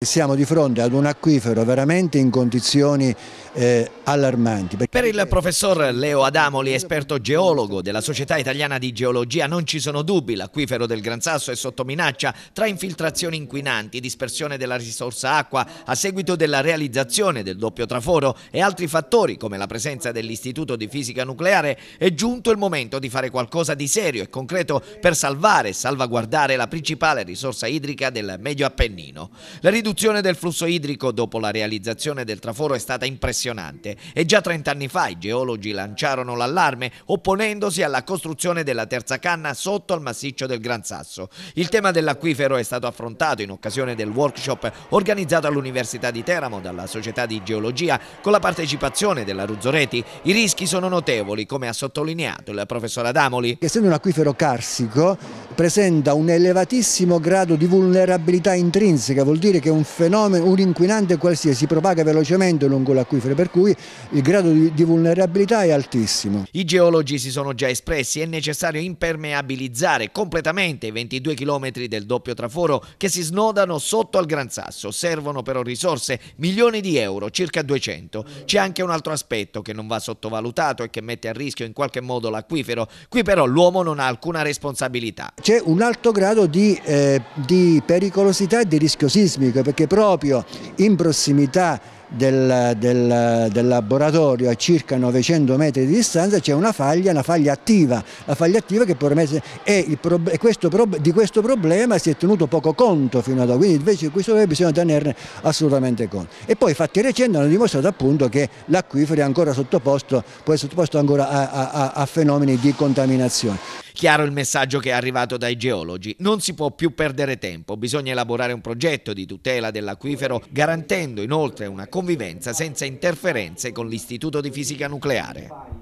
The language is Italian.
Siamo di fronte ad un acquifero veramente in condizioni eh, allarmanti. Per il professor Leo Adamoli, esperto geologo della Società Italiana di Geologia, non ci sono dubbi, l'acquifero del Gran Sasso è sotto minaccia tra infiltrazioni inquinanti, dispersione della risorsa acqua a seguito della realizzazione del doppio traforo e altri fattori come la presenza dell'Istituto di Fisica Nucleare, è giunto il momento di fare qualcosa di serio e concreto per salvare e salvaguardare la principale risorsa idrica del Medio Appennino. La riduzione del flusso idrico dopo la realizzazione del traforo è stata impressionante e già 30 anni fa i geologi lanciarono l'allarme opponendosi alla costruzione della terza canna sotto al massiccio del Gran Sasso. Il tema dell'acquifero è stato affrontato in occasione del workshop organizzato all'Università di Teramo dalla Società di Geologia con la partecipazione della Ruzzoreti. I rischi sono notevoli, come ha sottolineato il professor Adamoli. Essendo un acquifero carsico, presenta un elevatissimo grado di vulnerabilità intrinseca, vuol dire che un fenomeno, un inquinante qualsiasi si propaga velocemente lungo l'acquifero, per cui il grado di, di vulnerabilità è altissimo. I geologi si sono già espressi, è necessario impermeabilizzare completamente i 22 km del doppio traforo che si snodano sotto al Gran Sasso, servono però risorse, milioni di euro, circa 200. C'è anche un altro aspetto che non va sottovalutato e che mette a rischio in qualche modo l'acquifero, qui però l'uomo non ha alcuna responsabilità c'è un alto grado di, eh, di pericolosità e di rischio sismico perché proprio in prossimità del, del, del, laboratorio a circa 900 metri di distanza c'è una faglia, una faglia attiva, la faglia attiva che permette, e, il, e questo, di questo problema si è tenuto poco conto fino ad ora, quindi invece questo bisogna tenerne assolutamente conto. E poi fatti recenti hanno dimostrato appunto che l'acquifero è ancora sottoposto, può essere sottoposto ancora a, a, a fenomeni di contaminazione chiaro il messaggio che è arrivato dai geologi. Non si può più perdere tempo, bisogna elaborare un progetto di tutela dell'acquifero garantendo inoltre una convivenza senza interferenze con l'Istituto di Fisica Nucleare.